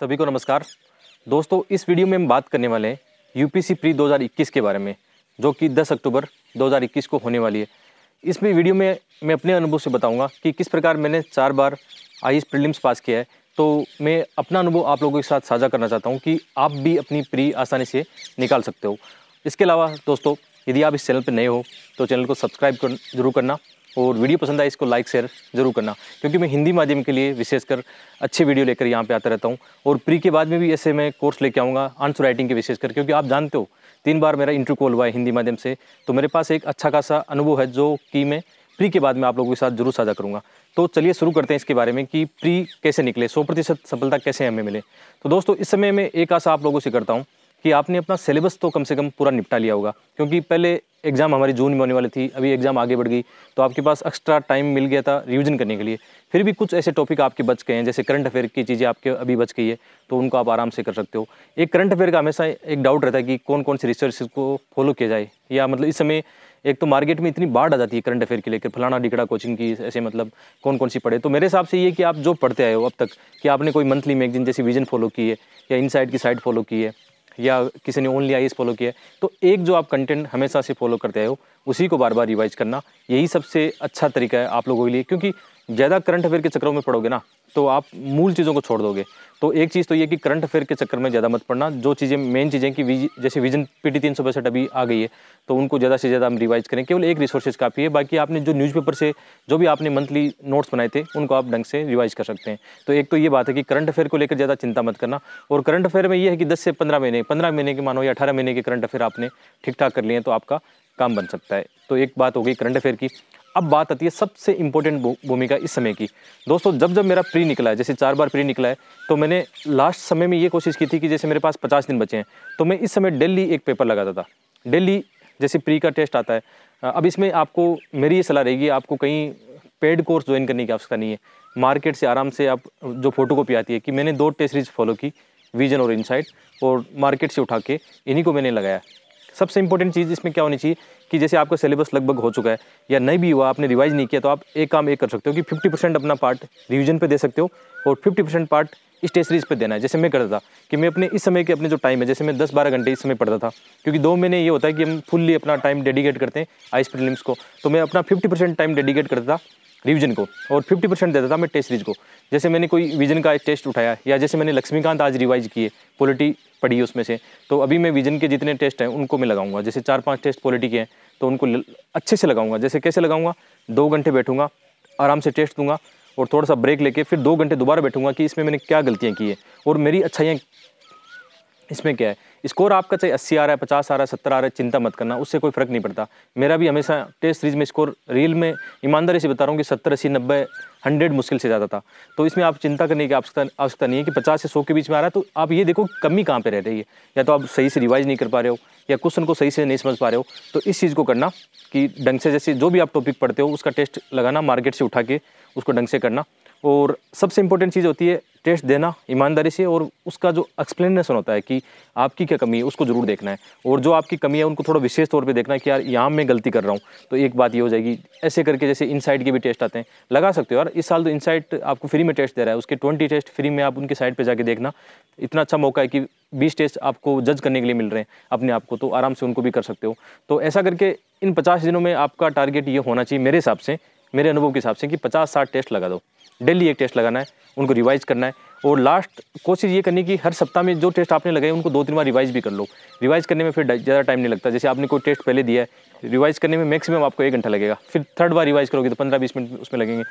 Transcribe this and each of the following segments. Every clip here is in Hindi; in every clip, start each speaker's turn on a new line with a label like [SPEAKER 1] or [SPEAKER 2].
[SPEAKER 1] सभी को नमस्कार दोस्तों इस वीडियो में हम बात करने वाले हैं यूपीसी प्री 2021 के बारे में जो कि 10 अक्टूबर 2021 को होने वाली है इसमें वीडियो में मैं अपने अनुभव से बताऊंगा कि किस प्रकार मैंने चार बार आई प्रीलिम्स पास किया है तो मैं अपना अनुभव आप लोगों के साथ साझा करना चाहता हूँ कि आप भी अपनी प्री आसानी से निकाल सकते हो इसके अलावा दोस्तों यदि आप इस चैनल पर नए हो तो चैनल को सब्सक्राइब कर जरूर करना और वीडियो पसंद आए इसको लाइक शेयर जरूर करना क्योंकि मैं हिंदी माध्यम के लिए विशेषकर अच्छे वीडियो लेकर यहाँ पे आता रहता हूँ और प्री के बाद में भी ऐसे मैं कोर्स लेके आऊँगा आंसर राइटिंग के विशेषकर क्योंकि आप जानते हो तीन बार मेरा इंटरव्यू कॉल हुआ है हिंदी माध्यम से तो मेरे पास एक अच्छा खासा अनुभव है जो कि मैं प्री के बाद में आप लोगों के साथ जरूर साझा करूँगा तो चलिए शुरू करते हैं इसके बारे में कि प्री कैसे निकले सौ प्रतिशत सफलता कैसे हमें मिले तो दोस्तों इस समय मैं एक आशा आप लोगों से करता हूँ कि आपने अपना सिलेबस तो कम से कम पूरा निपटा लिया होगा क्योंकि पहले एग्ज़ाम हमारी जून में होने वाली थी अभी एग्ज़ाम आगे बढ़ गई तो आपके पास एक्स्ट्रा टाइम मिल गया था रिविजन करने के लिए फिर भी कुछ ऐसे टॉपिक आपके बच गए हैं जैसे करंट अफेयर की चीज़ें आपके अभी बच गई है तो उनको आप आराम से कर सकते हो एक करंट अफेयर का हमेशा एक डाउट रहता है कि कौन कौन सी रिसर्च को फॉलो किया जाए या मतलब इस समय एक तो मार्केट में इतनी बाढ़ आ जाती है करंट अफेयर के लेकर फलाना डिकड़ा कोचिंग की ऐसे मतलब कौन कौन सी पढ़े तो मेरे हिसाब से ये कि आप जो पढ़ते आए हो अब तक कि आपने कोई मंथली मैगजीन जैसी विजन फॉलो की है या इनसाइड की साइड फॉलो की है या किसी ने ओनली आई फॉलो किया है तो एक जो आप कंटेंट हमेशा से फॉलो करते हो उसी को बार बार रिवाइज करना यही सबसे अच्छा तरीका है आप लोगों के लिए क्योंकि ज़्यादा करंट अफेयर के चक्करों में पड़ोगे ना तो आप मूल चीज़ों को छोड़ दोगे तो एक चीज़ तो ये कि करंट अफेयर के चक्कर में ज़्यादा मत पड़ना जो चीज़ें मेन चीज़ें कि वी, जैसे विजन पी टी तीन सौ पैंसठ अभी आ गई है तो उनको ज़्यादा से ज़्यादा हम रिवाइज करें केवल एक रिसोर्सेज काफ़ी है बाकी आपने जो न्यूज़पेपर से जो भी आपने मंथली नोट्स बनाए थे उनको आप ढंग से रिवाइज कर सकते हैं तो एक तो ये बात है कि करंट अफेयर को लेकर ज़्यादा चिंता मत करना और करंट अफेयर में ये है कि दस से पंद्रह महीने पंद्रह महीने के मानो या अठारह महीने के करंट अफेयर आपने ठीक ठाक कर लिए हैं तो आपका काम बन सकता है तो एक बात हो गई करंट अफेयर की अब बात आती है सबसे इम्पोर्टेंट भूमिका इस समय की दोस्तों जब जब मेरा प्री निकला है जैसे चार बार प्री निकला है तो मैंने लास्ट समय में ये कोशिश की थी कि जैसे मेरे पास पचास दिन बचे हैं तो मैं इस समय डेली एक पेपर लगाता था डेली जैसे प्री का टेस्ट आता है अब इसमें आपको मेरी ये सलाह रहेगी आपको कहीं पेड कोर्स ज्वाइन करने की आवश्यकता नहीं है मार्केट से आराम से आप जो फोटो कॉपी आती है कि मैंने दो टेस्ट सीरीज फॉलो की विजन और इनसाइट और मार्केट से उठा के इन्हीं को मैंने लगाया सबसे इंपॉर्टेंट चीज़ इसमें क्या होनी चाहिए कि जैसे आपका सिलेबस लगभग हो चुका है या नहीं भी हुआ आपने रिवाइज नहीं किया तो आप एक काम एक कर सकते हो कि फिफ्टी परसेंट अपना पार्ट रिविजन पर दे सकते हो और फिफ्टी परसेंट पार्ट स्टेशनरीज पर देना है जैसे मैं करता था कि मैं अपने इस समय के अपने जो टाइम है जैसे मैं दस बारह घंटे इस समय पढ़ता था क्योंकि दो महीने ये होता है कि हम फुल्ली अपना टाइम डेडिकेट करते हैं आइस प्रिलिम्स को तो मैं अपना फिफ्टी परसेंट टाइम डेडिकेट करता था रिविजन को और 50 परसेंट देता था मैं टेस्ट सीरीज को जैसे मैंने कोई विजन का टेस्ट उठाया या जैसे मैंने लक्ष्मीकांत आज रिवाइज किए पॉलिटी पढ़ी उसमें से तो अभी मैं विजन के जितने टेस्ट हैं उनको मैं लगाऊंगा जैसे चार पाँच टेस्ट पॉलिटी के हैं तो उनको अच्छे से लगाऊंगा जैसे कैसे लगाऊंगा दो घंटे बैठूंगा आराम से टेस्ट दूंगा और थोड़ा सा ब्रेक लेके फिर दो घंटे दोबारा बैठूंगा कि इसमें मैंने क्या गलतियाँ की है और मेरी अच्छाइयाँ इसमें क्या है स्कोर आपका चाहे अस्सी आ रहा है पचास आ रहा है सत्तर आ रहा है चिंता मत करना उससे कोई फर्क नहीं पड़ता मेरा भी हमेशा टेस्ट सीरीज में स्कोर रील में ईमानदारी से बता रहा हूँ कि सत्तर अस्सी नब्बे हंड्रेड मुश्किल से ज़्यादा था तो इसमें आप चिंता करने की आवश्यकता आवश्यकता नहीं है कि पचास से सौ के बीच में आ रहा है तो आप ये देखो कमी कहाँ पर रह रही है या तो आप सही से रिवाइज नहीं कर पा रहे हो या क्वेश्चन को सही से नहीं समझ पा रहे हो तो इस चीज़ को करना कि ढंग से जैसे जो भी आप टॉपिक पढ़ते हो उसका टेस्ट लगाना मार्केट से उठा के उसको ढंग से करना और सबसे इंपॉर्टेंट चीज़ होती है टेस्ट देना ईमानदारी से और उसका जो एक्सप्लेनेशन होता है कि आपकी क्या कमी है उसको ज़रूर देखना है और जो आपकी कमी है उनको थोड़ा विशेष तौर पे देखना है कि यार यहाँ मैं गलती कर रहा हूँ तो एक बात ये हो जाएगी ऐसे करके जैसे इनसाइट के भी टेस्ट आते हैं लगा सकते हो यार इस साल तो इनसाइट आपको फ्री में टेस्ट दे रहा है उसके ट्वेंटी टेस्ट फ्री में आप उनके साइट पर जाके देखना इतना अच्छा मौका है कि बीस टेस्ट आपको जज करने के लिए मिल रहे हैं अपने आप को तो आराम से उनको भी कर सकते हो तो ऐसा करके इन पचास दिनों में आपका टारगेट ये होना चाहिए मेरे हिसाब से मेरे अनुभव के हिसाब से कि पचास साठ टेस्ट लगा दो डेली एक टेस्ट लगाना है उनको रिवाइज करना है और लास्ट कोशिश ये करनी कि हर सप्ताह में जो टेस्ट आपने लगाए उनको दो तीन बार रिवाइज भी कर लो रिवाइज करने में फिर ज़्यादा टाइम नहीं लगता जैसे आपने कोई टेस्ट पहले दिया है रिवाइज करने में मैक्सिमम आपको एक घंटा लगेगा फिर थर्ड बार रिवाइज करोगे तो पंद्रह बीस मिनट उसमें लगेंगे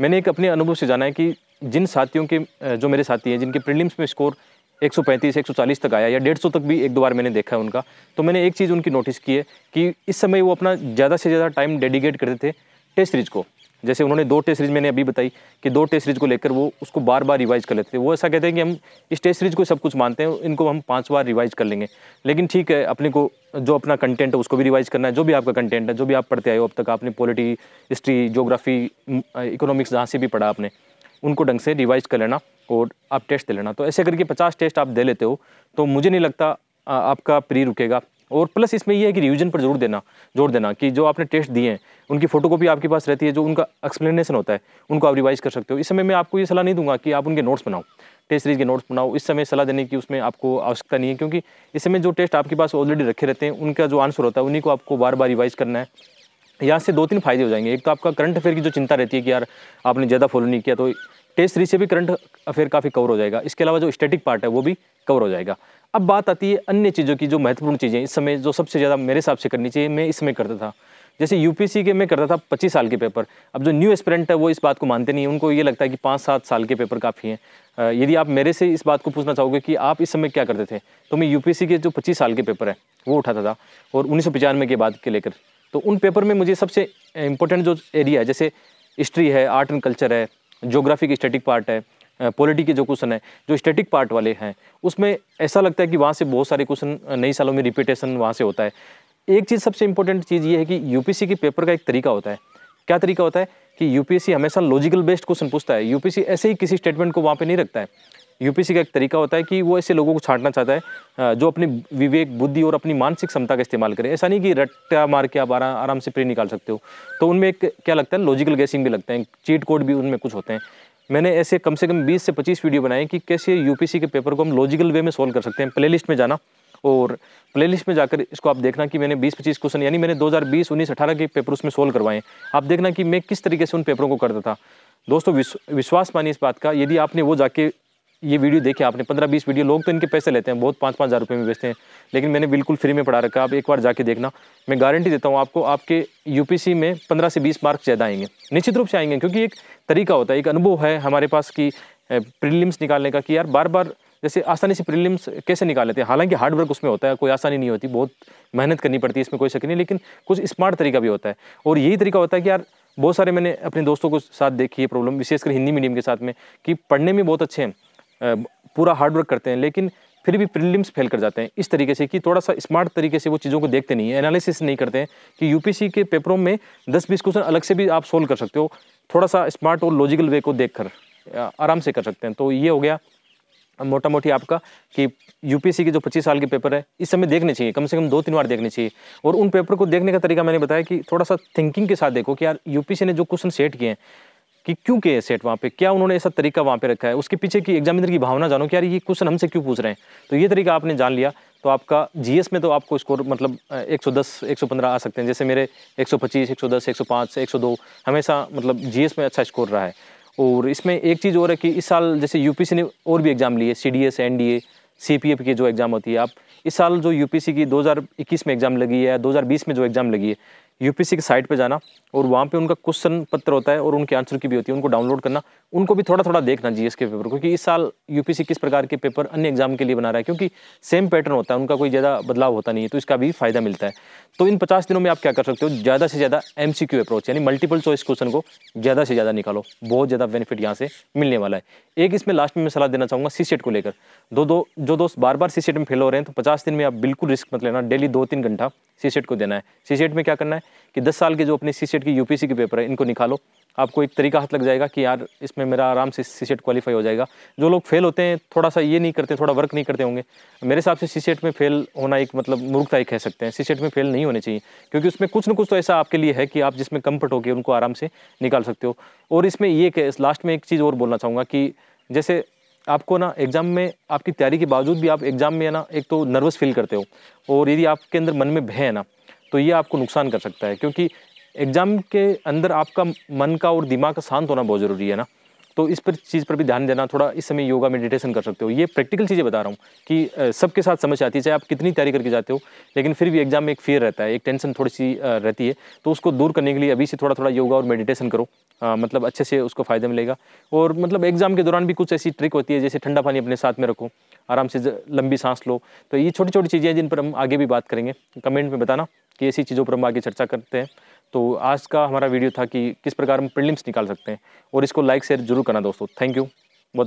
[SPEAKER 1] मैंने एक अपने अनुभव से जाना है कि जिन साथियों के जो मेरे साथी हैं जिनके प्रिलिम्स में स्कोर एक एक सौ पैंतीस सौ चालीस तक आया या सौ तक भी एक दो बार मैंने देखा है उनका तो मैंने एक चीज़ उनकी नोटिस की है कि इस समय वो अपना ज़्यादा से ज़्यादा टाइम डेडिकेट करते थे टेस्ट सीरीज को जैसे उन्होंने दो टेस्ट सीरीज मैंने अभी बताई कि दो टेस्ट सीरीज को लेकर वो उसको बार बार रिवाइज कर लेते थे वो ऐसा कहते हैं कि हम इस टेस्ट सीरीज को सब कुछ मानते हैं इनको हम पांच बार रिवाइज कर लेंगे लेकिन ठीक है अपने को जो अपना कंटेंट है उसको भी रिवाइज करना है जो भी आपका कंटेंट है जो भी आप पढ़ते आए हो अब तक आपने पॉलिटी हिस्ट्री जोग्राफी इकोनॉमिक्स जहाँ से भी पढ़ा आपने उनको ढंग से रिवाइज कर लेना और आप टेस्ट दे लेना तो ऐसे करके पचास टेस्ट आप दे लेते हो तो मुझे नहीं लगता आपका प्री रुकेगा और प्लस इसमें यह है कि रिविजन पर जरूर देना जोर देना कि जो आपने टेस्ट दिए हैं उनकी फोटोकॉपी आपके पास रहती है जो उनका एक्सप्लेनेशन होता है उनको आप रिवाइज कर सकते हो इस समय मैं आपको ये सलाह नहीं दूंगा कि आप उनके नोट्स बनाओ टेस्ट सीरीज के नोट्स बनाओ इस समय सलाह देने की उसमें आपको आवश्यकता नहीं है क्योंकि इस समय जो टेस्ट आपके पास ऑलरेडी रखे रहते हैं उनका जो आंसर होता है उन्हीं को आपको बार बार रिवाइज करना है यहाँ से दो तीन फायदे हो जाएंगे एक तो आपका करंट अफेयर की जो चिंता रहती है कि यार आपने ज़्यादा फॉलो नहीं किया तो टेस्ट सीरीज से भी करंट अफेयर काफ़ी कवर हो जाएगा इसके अलावा जो स्टैटिक पार्ट है वो भी कवर हो जाएगा अब बात आती है अन्य चीज़ों की जो महत्वपूर्ण चीज़ें इस समय जो सबसे ज़्यादा मेरे हिसाब से करनी चाहिए मैं इसमें करता था जैसे यू के मैं करता था पच्चीस साल के पेपर अब जो न्यू एस्परेंट है वो इस बात को मानते नहीं उनको ये लगता है कि पाँच सात साल के पेपर काफ़ी हैं यदि आप मेरे से इस बात को पूछना चाहोगे कि आप इस समय क्या करते थे तो मैं यू के जो पच्चीस साल के पेपर है वो उठाता था और उन्नीस के बाद के लेकर तो उन पेपर में मुझे सबसे इम्पोर्टेंट जो एरिया है जैसे हिस्ट्री है आर्ट एंड कल्चर है जोग्राफी की स्टेटिक पार्ट है पॉलिटी के जो क्वेश्चन है जो स्टैटिक पार्ट वाले हैं उसमें ऐसा लगता है कि वहाँ से बहुत सारे क्वेश्चन नई सालों में रिपीटेशन वहाँ से होता है एक चीज़ सबसे इंपॉर्टेंट चीज़ ये है कि यूपीसी के पेपर का एक तरीका होता है क्या तरीका होता है कि यूपीएससी हमेशा लॉजिकल बेस्ड क्वेश्चन पूछता है यूपीएससी ऐसे ही किसी स्टेटमेंट को वहाँ पे नहीं रखता है यूपीएससी का एक तरीका होता है कि वो ऐसे लोगों को छांटना चाहता है जो अपनी विवेक बुद्धि और अपनी मानसिक क्षमता का इस्तेमाल करें ऐसा नहीं कि रट्टा मार के आप आराम से प्री निकाल सकते हो तो उनमें एक क्या लगता है लॉजिकल गैसिंग भी लगते हैं चीट कोड भी उनमें कुछ होते हैं मैंने ऐसे कम से कम 20 से 25 वीडियो बनाए कि कैसे यूपीसी के पेपर को हम लॉजिकल वे में सॉल्व कर सकते हैं प्लेलिस्ट में जाना और प्लेलिस्ट में जाकर इसको आप देखना कि मैंने 20-25 क्वेश्चन यानी मैंने 2020, 19, 18 के पेपर उसमें सोल्व करवाए आप देखना कि मैं किस तरीके से उन पेपरों को करता था दोस्तों विश्वास मानिए इस बात का यदि आपने वो जाके ये वीडियो देखे आपने पंद्रह बीस वीडियो लोग तो इनके पैसे लेते हैं बहुत पाँच पाँच हज़ार रुपये में बेचते हैं लेकिन मैंने बिल्कुल फ्री में पढ़ा रखा आप एक बार जाके देखना मैं गारंटी देता हूँ आपको आपके यू में पंद्रह से बीस मार्क्स ज़्यादा आएंगे निश्चित रूप से आएंगे क्योंकि एक तरीका होता है एक अनुभव है हमारे पास कि प्रिलिम्स निकालने का कि यार बार बार जैसे आसानी से प्रीलिम्स कैसे निकाल लेते हैं हालांकि हार्ड वर्क उसमें होता है कोई आसानी नहीं होती बहुत मेहनत करनी पड़ती है इसमें कोई शक नहीं लेकिन कुछ स्मार्ट तरीका भी होता है और यही तरीका होता है कि यार बहुत सारे मैंने अपने दोस्तों को साथ देखी है प्रॉब्लम विशेषकर हिंदी मीडियम के साथ में कि पढ़ने में बहुत अच्छे हैं पूरा हार्डवर्क करते हैं लेकिन फिर भी प्रीलिम्स फेल कर जाते हैं इस तरीके से कि थोड़ा सा स्मार्ट तरीके से वो चीज़ों को देखते नहीं है एनालिसिस नहीं करते हैं कि यू के पेपरों में दस बीस क्वेश्चन अलग से भी आप सोल्व कर सकते हो थोड़ा सा स्मार्ट और लॉजिकल वे को कर आराम से कर सकते हैं तो ये हो गया मोटा मोटी आपका कि यूपीएससी के जो 25 साल के पेपर है इस समय देखने चाहिए कम से कम दो तीन बार देखने चाहिए और उन पेपर को देखने का तरीका मैंने बताया कि थोड़ा सा थिंकिंग के साथ देखो कि यार यूपीएससी ने जो क्वेश्चन सेट किए हैं कि क्यों के सेट वहाँ पे क्या उन्होंने ऐसा तरीका वहाँ पे रखा है उसके पीछे की एग्जामिनर की भावना जानो कि यार ये क्वेश्चन हमसे क्यों पूछ रहे हैं तो ये तरीका आपने जान लिया तो आपका जीएस में तो आपको स्कोर मतलब 110, 115 आ सकते हैं जैसे मेरे 125, 110, 105, 102 हमेशा मतलब जी में अच्छा स्कोर रहा है और इसमें एक चीज़ और है कि इस साल जैसे यू ने और भी एग्ज़ाम लिए C D S N D A C P F की जो एग्ज़ाम होती है आप इस साल जो यू की 2021 में एग्ज़ाम लगी है 2020 में जो एग्ज़ाम लगी है यूपीसी की साइट पे जाना और वहाँ पे उनका क्वेश्चन पत्र होता है और उनके आंसर की भी होती है उनको डाउनलोड करना उनको भी थोड़ा थोड़ा देखना जीएस के पेपर क्योंकि इस साल यूपीसी किस प्रकार के पेपर अन्य एग्जाम के लिए बना रहा है क्योंकि सेम पैटर्न होता है उनका कोई ज़्यादा बदलाव होता नहीं है तो इसका भी फायदा मिलता है तो इन पचास दिनों में आप क्या कर सकते हो ज़्यादा से ज़्यादा एम अप्रोच यानी मल्टीपल चॉइस क्वेश्चन को ज़्यादा से ज़्यादा निकालो बहुत ज़्यादा बेनिफिट यहाँ से मिलने वाला है एक इसमें लास्ट में मैं सलाह देना चाहूँगा सी को लेकर दो दो जो दोस्त बार बार सी में फेल हो रहे हैं तो पचास दिन में आप बिल्कुल रिस्क मत लेना डेली दो तीन घंटा सी को देना है सी में क्या करना है कि दस साल के जो अपने सी सेट की यूपीसी के पेपर है इनको निकालो आपको एक तरीका हाथ लग जाएगा कि यार इसमें मेरा आराम से सी सेट क्वालीफाई हो जाएगा जो लोग फेल होते हैं थोड़ा सा ये नहीं करते थोड़ा वर्क नहीं करते होंगे मेरे हिसाब से सी सेट में फेल होना एक मतलब मूर्खता ही कह सकते हैं सी सेट में फेल नहीं होने चाहिए क्योंकि उसमें कुछ ना कुछ तो ऐसा आपके लिए है कि आप जिसमें कम्फर्ट होकर उनको आराम से निकाल सकते हो और इसमें ये लास्ट में एक चीज़ और बोलना चाहूँगा कि जैसे आपको ना एग्ज़ाम में आपकी तैयारी के बावजूद भी आप एग्ज़ाम में ना एक तो नर्वस फील करते हो और यदि आपके अंदर मन में भय है ना तो ये आपको नुकसान कर सकता है क्योंकि एग्ज़ाम के अंदर आपका मन का और दिमाग का शांत होना बहुत ज़रूरी है ना तो इस पर चीज़ पर भी ध्यान देना थोड़ा इस समय योगा मेडिटेशन कर सकते हो ये प्रैक्टिकल चीज़ें बता रहा हूँ कि सबके साथ समझ आती है चाहे आप कितनी तैयारी करके जाते हो लेकिन फिर भी एग्जाम में एक फियर रहता है एक टेंशन थोड़ी सी रहती है तो उसको दूर करने के लिए अभी से थोड़ा थोड़ा योगा और मेडिटेशन करो आ, मतलब अच्छे से उसको फ़ायदा मिलेगा और मतलब एग्ज़ाम के दौरान भी कुछ ऐसी ट्रिक होती है जैसे ठंडा पानी अपने साथ में रखो आराम से लंबी सांस लो तो ये छोटी छोटी चीज़ें हैं जिन पर हम आगे भी बात करेंगे कमेंट में बताना कि ऐसी चीज़ों पर हम आगे चर्चा करते हैं तो आज का हमारा वीडियो था कि किस प्रकार हम प्रिलिम्स निकाल सकते हैं और इसको लाइक शेयर जरूर करना दोस्तों थैंक यू